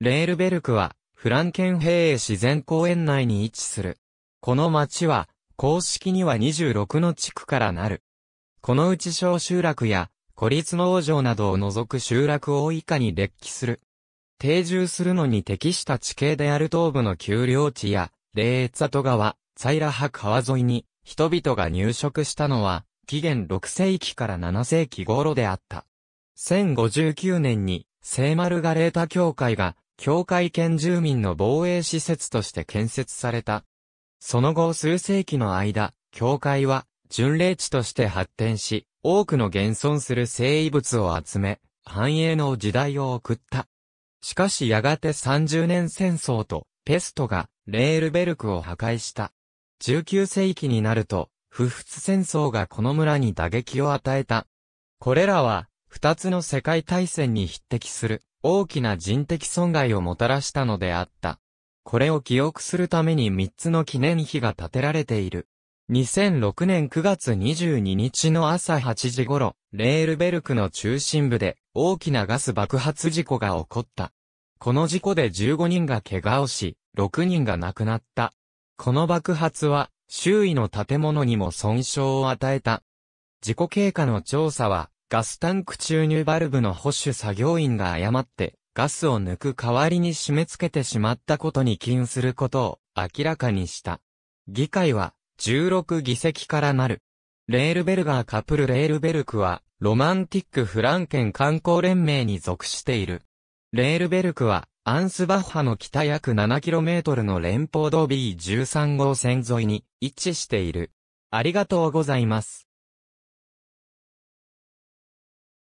レールベルクは、フランケンヘイエ自然公園内に位置する。この町は、公式には26の地区からなる。このうち小集落や、孤立農場などを除く集落を以下に列記する。定住するのに適した地形である東部の丘陵地や、レーツ川、サイラハ川沿いに、人々が入植したのは、紀元6世紀から7世紀頃であった。1059年に、聖マルガレータ教会が教会圏住民の防衛施設として建設された。その後数世紀の間、教会は巡礼地として発展し、多くの現存する聖遺物を集め、繁栄の時代を送った。しかしやがて30年戦争とペストがレールベルクを破壊した。19世紀になると、不仏戦争がこの村に打撃を与えた。これらは二つの世界大戦に匹敵する大きな人的損害をもたらしたのであった。これを記憶するために三つの記念碑が建てられている。2006年9月22日の朝8時頃、レールベルクの中心部で大きなガス爆発事故が起こった。この事故で15人が怪我をし、6人が亡くなった。この爆発は周囲の建物にも損傷を与えた。自己経過の調査はガスタンク注入バルブの保守作業員が誤って、ガスを抜く代わりに締め付けてしまったことに禁することを明らかにした。議会は、16議席からなる。レールベルガー・カプル・レールベルクは、ロマンティック・フランケン観光連盟に属している。レールベルクは、アンスバッハの北約 7km の連邦道 B13 号線沿いに位置している。ありがとうございます。